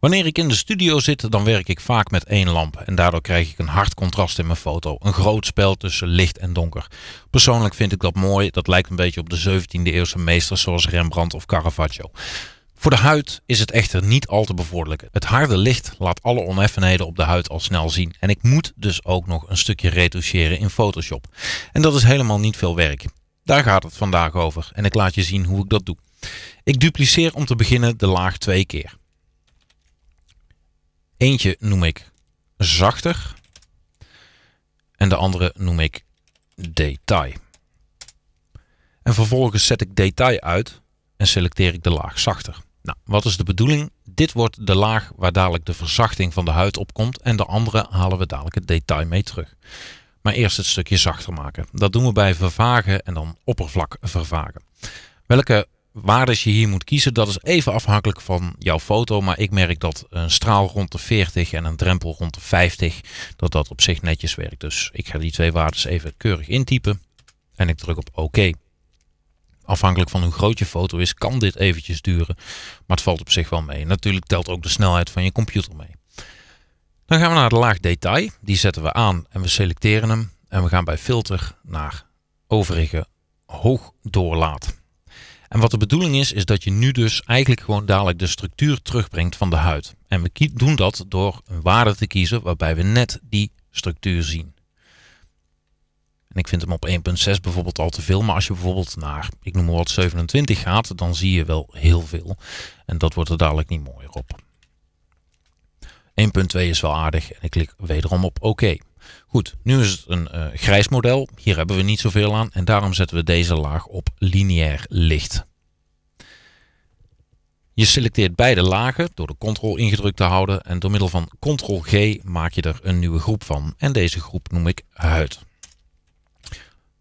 Wanneer ik in de studio zit, dan werk ik vaak met één lamp en daardoor krijg ik een hard contrast in mijn foto. Een groot spel tussen licht en donker. Persoonlijk vind ik dat mooi, dat lijkt een beetje op de 17e eeuwse meesters zoals Rembrandt of Caravaggio. Voor de huid is het echter niet al te bevorderlijk. Het harde licht laat alle oneffenheden op de huid al snel zien. En ik moet dus ook nog een stukje retoucheren in Photoshop. En dat is helemaal niet veel werk. Daar gaat het vandaag over en ik laat je zien hoe ik dat doe. Ik dupliceer om te beginnen de laag twee keer. Eentje noem ik zachter en de andere noem ik detail. En vervolgens zet ik detail uit en selecteer ik de laag zachter. Nou, wat is de bedoeling? Dit wordt de laag waar dadelijk de verzachting van de huid op komt en de andere halen we dadelijk het detail mee terug. Maar eerst het stukje zachter maken. Dat doen we bij vervagen en dan oppervlak vervagen. Welke waardes je hier moet kiezen, dat is even afhankelijk van jouw foto. Maar ik merk dat een straal rond de 40 en een drempel rond de 50, dat dat op zich netjes werkt. Dus ik ga die twee waardes even keurig intypen en ik druk op OK. Afhankelijk van hoe groot je foto is, kan dit eventjes duren, maar het valt op zich wel mee. Natuurlijk telt ook de snelheid van je computer mee. Dan gaan we naar de laag detail. Die zetten we aan en we selecteren hem. En we gaan bij filter naar overige hoog doorlaat. En wat de bedoeling is, is dat je nu dus eigenlijk gewoon dadelijk de structuur terugbrengt van de huid. En we doen dat door een waarde te kiezen waarbij we net die structuur zien. En ik vind hem op 1.6 bijvoorbeeld al te veel. Maar als je bijvoorbeeld naar, ik noem maar wat, 27 gaat, dan zie je wel heel veel. En dat wordt er dadelijk niet mooier op. 1.2 is wel aardig en ik klik wederom op oké. OK. Goed, nu is het een eh, grijs model. Hier hebben we niet zoveel aan en daarom zetten we deze laag op lineair licht. Je selecteert beide lagen door de ctrl ingedrukt te houden en door middel van ctrl G maak je er een nieuwe groep van. En deze groep noem ik huid.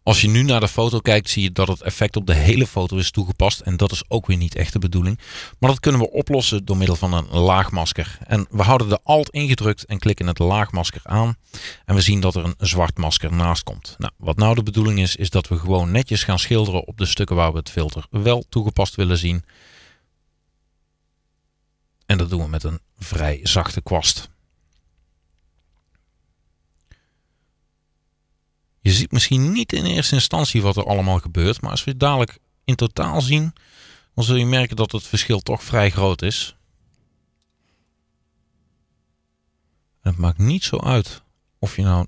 Als je nu naar de foto kijkt, zie je dat het effect op de hele foto is toegepast. En dat is ook weer niet echt de bedoeling. Maar dat kunnen we oplossen door middel van een laagmasker. En we houden de Alt ingedrukt en klikken het laagmasker aan. En we zien dat er een zwart masker naast komt. Nou, wat nou de bedoeling is, is dat we gewoon netjes gaan schilderen op de stukken waar we het filter wel toegepast willen zien. En dat doen we met een vrij zachte kwast. ziet misschien niet in eerste instantie wat er allemaal gebeurt. Maar als we het dadelijk in totaal zien, dan zul je merken dat het verschil toch vrij groot is. het maakt niet zo uit of je nou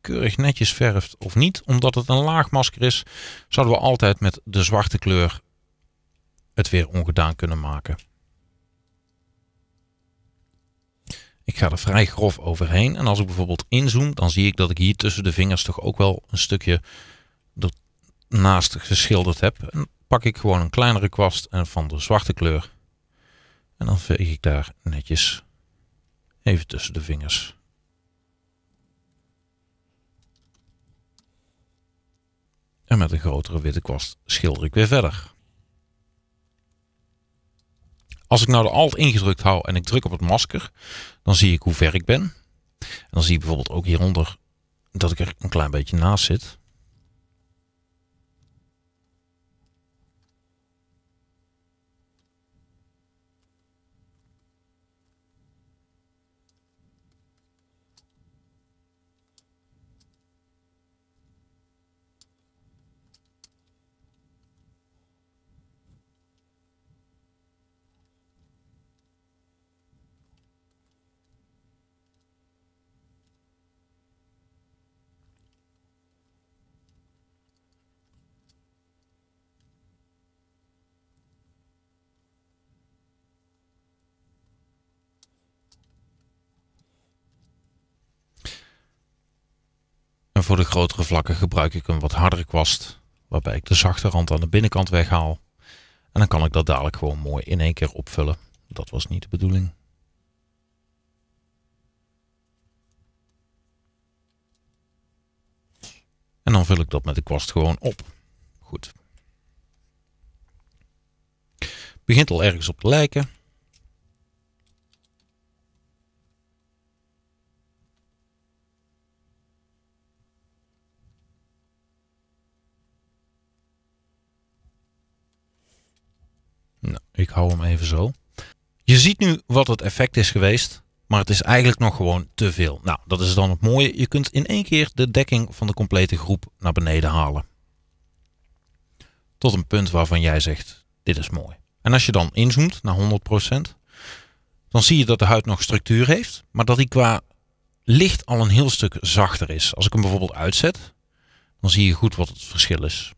keurig netjes verft of niet. Omdat het een laag masker is, zouden we altijd met de zwarte kleur het weer ongedaan kunnen maken. Ik ga er vrij grof overheen. En als ik bijvoorbeeld inzoom, dan zie ik dat ik hier tussen de vingers toch ook wel een stukje ernaast geschilderd heb. En pak ik gewoon een kleinere kwast en van de zwarte kleur. En dan veeg ik daar netjes even tussen de vingers. En met een grotere witte kwast schilder ik weer verder. Als ik nou de alt ingedrukt hou en ik druk op het masker, dan zie ik hoe ver ik ben. En dan zie ik bijvoorbeeld ook hieronder dat ik er een klein beetje naast zit. voor de grotere vlakken gebruik ik een wat hardere kwast, waarbij ik de zachte rand aan de binnenkant weghaal. En dan kan ik dat dadelijk gewoon mooi in één keer opvullen. Dat was niet de bedoeling. En dan vul ik dat met de kwast gewoon op. Goed. Begint al ergens op te lijken. Ik hou hem even zo. Je ziet nu wat het effect is geweest, maar het is eigenlijk nog gewoon te veel. Nou, dat is dan het mooie. Je kunt in één keer de dekking van de complete groep naar beneden halen. Tot een punt waarvan jij zegt, dit is mooi. En als je dan inzoomt naar 100%, dan zie je dat de huid nog structuur heeft, maar dat die qua licht al een heel stuk zachter is. Als ik hem bijvoorbeeld uitzet, dan zie je goed wat het verschil is.